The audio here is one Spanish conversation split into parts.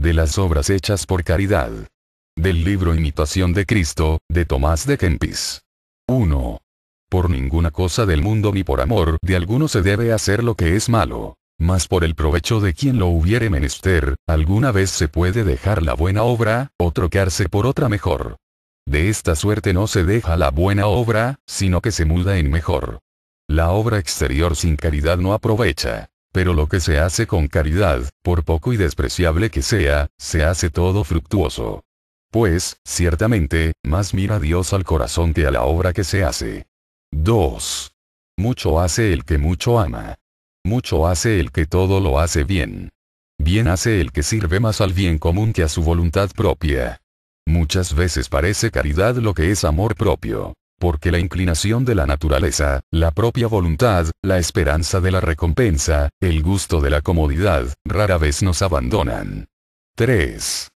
de las obras hechas por caridad. Del libro Imitación de Cristo, de Tomás de Kempis. 1. Por ninguna cosa del mundo ni por amor de alguno se debe hacer lo que es malo. Mas por el provecho de quien lo hubiere menester, alguna vez se puede dejar la buena obra, o trocarse por otra mejor. De esta suerte no se deja la buena obra, sino que se muda en mejor. La obra exterior sin caridad no aprovecha. Pero lo que se hace con caridad, por poco y despreciable que sea, se hace todo fructuoso. Pues, ciertamente, más mira Dios al corazón que a la obra que se hace. 2. Mucho hace el que mucho ama. Mucho hace el que todo lo hace bien. Bien hace el que sirve más al bien común que a su voluntad propia. Muchas veces parece caridad lo que es amor propio porque la inclinación de la naturaleza, la propia voluntad, la esperanza de la recompensa, el gusto de la comodidad, rara vez nos abandonan. 3.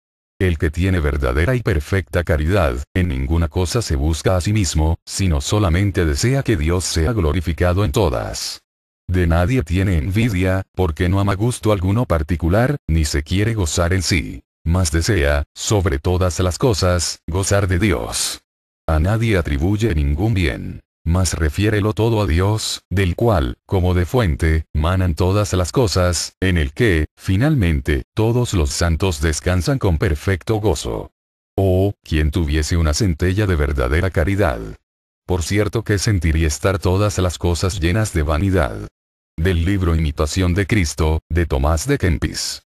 El que tiene verdadera y perfecta caridad, en ninguna cosa se busca a sí mismo, sino solamente desea que Dios sea glorificado en todas. De nadie tiene envidia, porque no ama gusto alguno particular, ni se quiere gozar en sí. Mas desea, sobre todas las cosas, gozar de Dios. A nadie atribuye ningún bien. Mas refiérelo todo a Dios, del cual, como de fuente, manan todas las cosas, en el que, finalmente, todos los santos descansan con perfecto gozo. Oh, quien tuviese una centella de verdadera caridad. Por cierto que sentiría estar todas las cosas llenas de vanidad. Del libro Imitación de Cristo, de Tomás de Kempis.